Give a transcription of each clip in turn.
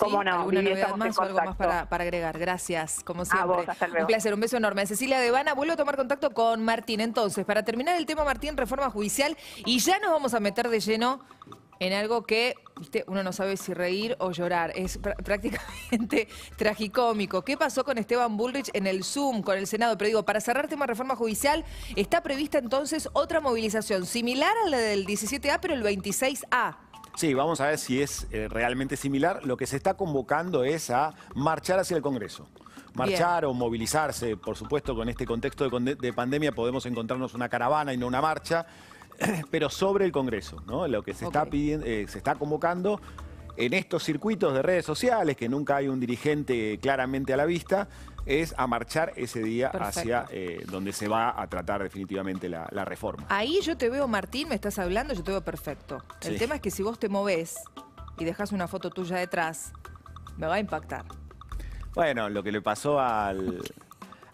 ¿Cómo no? ¿Alguna novedad más o algo más para, agregar? Gracias, como siempre. Un placer, un beso enorme. Cecilia Devana, vuelvo a tomar contacto con Martín. Entonces, para terminar el tema, Martín, reforma judicial, y ya nos vamos a meter de lleno en algo que viste, uno no sabe si reír o llorar. Es prácticamente tragicómico. ¿Qué pasó con Esteban Bullrich en el Zoom con el Senado? Pero digo, para cerrar el tema reforma judicial, está prevista entonces otra movilización similar a la del 17A, pero el 26A. Sí, vamos a ver si es eh, realmente similar. Lo que se está convocando es a marchar hacia el Congreso. Marchar o movilizarse, por supuesto, con este contexto de, pandemia podemos encontrarnos una caravana y no una marcha pero sobre el Congreso, ¿no? Lo que se está pidiendo, eh, se está convocando en estos circuitos de redes sociales, que nunca hay un dirigente claramente a la vista, es a marchar ese día hacia eh, donde se va a tratar definitivamente la, reforma. Ahí yo te veo, Martín, me estás hablando, yo te veo perfecto. El tema es que si vos te movés y dejas una foto tuya detrás, me va a impactar. Bueno, lo que le pasó al,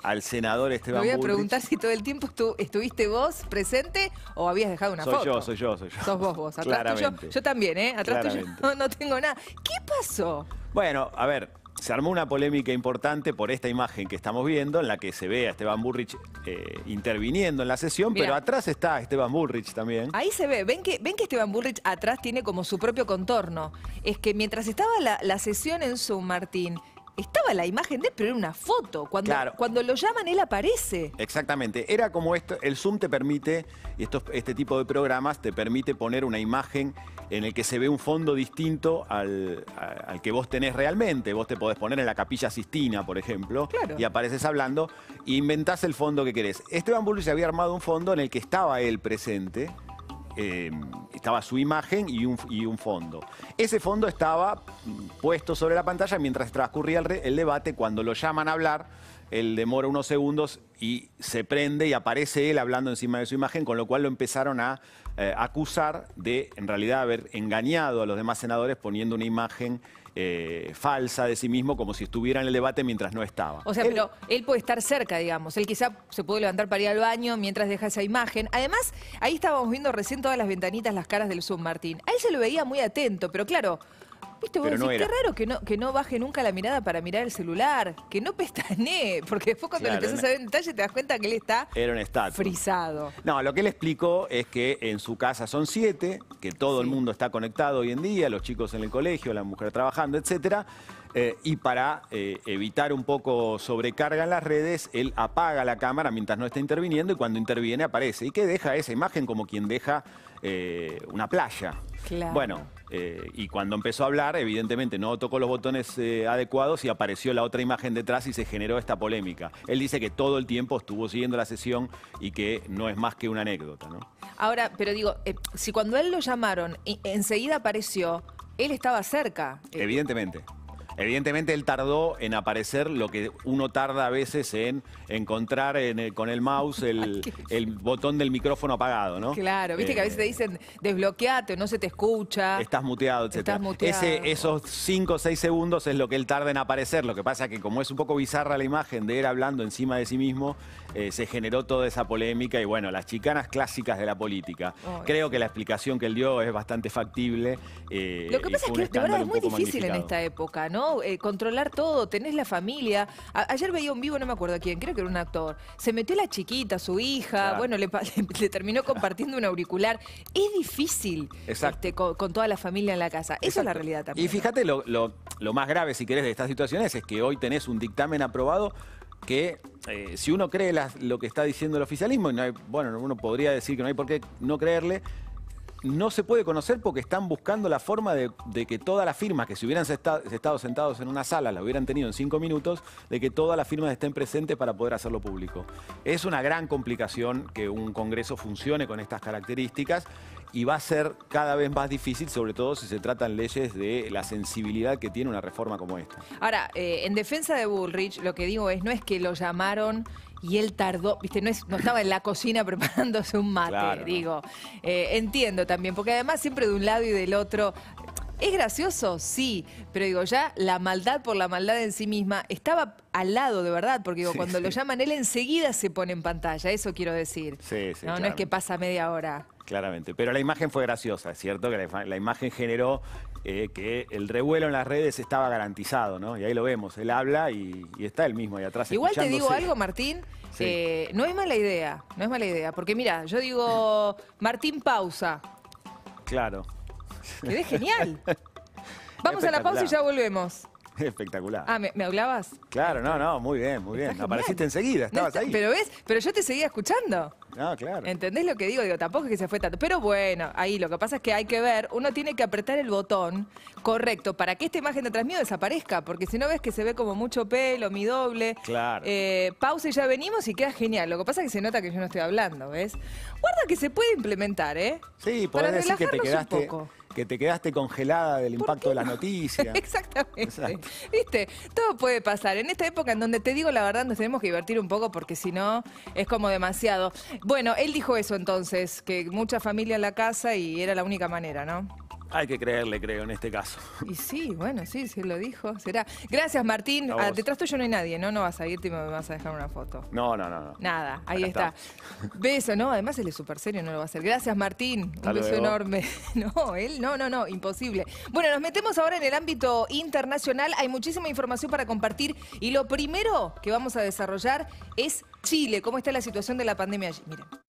al senador Esteban Me voy a preguntar si todo el tiempo estuviste vos presente o habías dejado una foto. Soy yo, soy yo, soy yo. Sos vos, vos. Atrás Claramente. yo también, ¿eh? Atrás tuyo no, tengo nada. ¿Qué pasó? Bueno, a ver, se armó una polémica importante por esta imagen que estamos viendo, en la que se ve a Esteban Burrich eh, interviniendo en la sesión, pero atrás está Esteban Burrich también. Ahí se ve, ven que, ven que Esteban Burrich atrás tiene como su propio contorno. Es que mientras estaba la, la sesión en Zoom, Martín, estaba la imagen de él, pero era una foto. Cuando, cuando lo llaman, él aparece. Exactamente. Era como esto, el Zoom te permite, y este tipo de programas te permite poner una imagen en el que se ve un fondo distinto al, al que vos tenés realmente. Vos te podés poner en la capilla Sistina, por ejemplo, y apareces hablando, e inventás el fondo que querés. Esteban se había armado un fondo en el que estaba él presente, eh, estaba su imagen y un, un, fondo. Ese fondo estaba puesto sobre la pantalla mientras transcurría el, el debate. Cuando lo llaman a hablar, él demora unos segundos y se prende y aparece él hablando encima de su imagen, con lo cual lo empezaron a eh, acusar de, en realidad, haber engañado a los demás senadores poniendo una imagen eh, falsa de sí mismo, como si estuviera en el debate mientras no estaba. O sea, pero él puede estar cerca, digamos. Él quizá se puede levantar para ir al baño mientras deja esa imagen. Además, ahí estábamos viendo recién todas las ventanitas, las caras del submartín. Martín. A él se lo veía muy atento, pero claro, Viste, vos qué raro que no, que no baje nunca la mirada para mirar el celular, que no pestanee, porque después cuando lo empezás a ver en detalle te das cuenta que él está frisado. No, lo que él explicó es que en su casa son siete, que todo el mundo está conectado hoy en día, los chicos en el colegio, la mujer trabajando, etcétera. Eh, y para eh, evitar un poco sobrecarga en las redes, él apaga la cámara mientras no está interviniendo y cuando interviene aparece. Y que deja esa imagen como quien deja eh, una playa. Claro. Bueno, eh, y cuando empezó a hablar, evidentemente no tocó los botones eh, adecuados y apareció la otra imagen detrás y se generó esta polémica. Él dice que todo el tiempo estuvo siguiendo la sesión y que no es más que una anécdota. ¿no? Ahora, pero digo, eh, si cuando él lo llamaron, enseguida apareció, él estaba cerca. Evidentemente. Evidentemente él tardó en aparecer lo que uno tarda a veces en encontrar con el mouse el, botón del micrófono apagado, ¿no? Claro, viste que a veces te eh, dicen desbloqueate, no se te escucha. Estás muteado, etc. Estás muteado. esos 5 o 6 segundos es lo que él tarda en aparecer. Lo que pasa es que como es un poco bizarra la imagen de él hablando encima de sí mismo, eh, se generó toda esa polémica y bueno, las chicanas clásicas de la política. Creo que la explicación que él dio es bastante factible. Eh, lo que pasa es que de verdad es muy difícil en esta época, ¿no? Eh, controlar todo, tenés la familia. ayer veía un vivo, no me acuerdo a quién, creo que era un actor. Se metió la chiquita, su hija, bueno, le, terminó compartiendo un auricular. Es difícil este, con, toda la familia en la casa. Eso es la realidad también. Y fíjate lo, más grave, si querés, de estas situaciones es que hoy tenés un dictamen aprobado que eh, si uno cree lo que está diciendo el oficialismo, bueno, uno podría decir que no hay por qué no creerle, no se puede conocer porque están buscando la forma de, que todas las firmas que si hubieran estado sentados en una sala la hubieran tenido en cinco minutos, de que todas las firmas estén presentes para poder hacerlo público. Es una gran complicación que un Congreso funcione con estas características y va a ser cada vez más difícil, sobre todo si se tratan leyes de la sensibilidad que tiene una reforma como esta. Ahora, eh, en defensa de Bullrich, lo que digo es, no es que lo llamaron y él tardó, viste, no, estaba en la cocina preparándose un mate, digo. Eh, entiendo también, porque además siempre de un lado y del otro ¿Es gracioso? Sí, pero digo, ya la maldad por la maldad en sí misma estaba al lado de verdad, porque cuando lo llaman él enseguida se pone en pantalla, eso quiero decir. Sí, sí. No, no es que pasa media hora. Claramente, pero la imagen fue graciosa, es cierto que la, imagen generó eh, que el revuelo en las redes estaba garantizado, ¿no? Y ahí lo vemos, él habla y, está él mismo ahí atrás. Igual te digo algo, Martín, eh, no es mala idea, no es mala idea, porque mira, yo digo, Martín pausa. Claro. Quedé genial. Vamos a la pausa y ya volvemos. Espectacular. Ah, ¿me, hablabas? Claro, no, no, muy bien, muy bien. Apareciste enseguida, estabas ahí. Pero ves, pero yo te seguía escuchando. No, claro. ¿Entendés lo que digo? Digo, tampoco es que se fue tanto. Pero bueno, ahí lo que pasa es que hay que ver, uno tiene que apretar el botón correcto para que esta imagen de atrás mío desaparezca, porque si no ves que se ve como mucho pelo, mi doble. Claro. Eh, pausa y ya venimos y queda genial. Lo que pasa es que se nota que yo no estoy hablando, ¿ves? Guarda que se puede implementar, ¿eh? Sí, podés decir que te quedaste. poco que te quedaste congelada del impacto de las noticias. Exactamente. Viste, todo puede pasar. En esta época en donde te digo la verdad, nos tenemos que divertir un poco porque si no es como demasiado. Bueno, él dijo eso entonces, que mucha familia en la casa y era la única manera, ¿no? Hay que creerle, creo, en este caso. Y sí, bueno, sí, sí lo dijo, será. Gracias, Martín. Ah, detrás tuyo no hay nadie, ¿no? No vas a irte y me vas a dejar una foto. No, no, no. Nada, ahí está. Beso, ¿no? Además, él es súper serio, no lo va a hacer. Gracias, Martín. Un beso enorme. No, él, no, no, no, imposible. Bueno, nos metemos ahora en el ámbito internacional. Hay muchísima información para compartir y lo primero que vamos a desarrollar es Chile. ¿Cómo está la situación de la pandemia allí? Mira.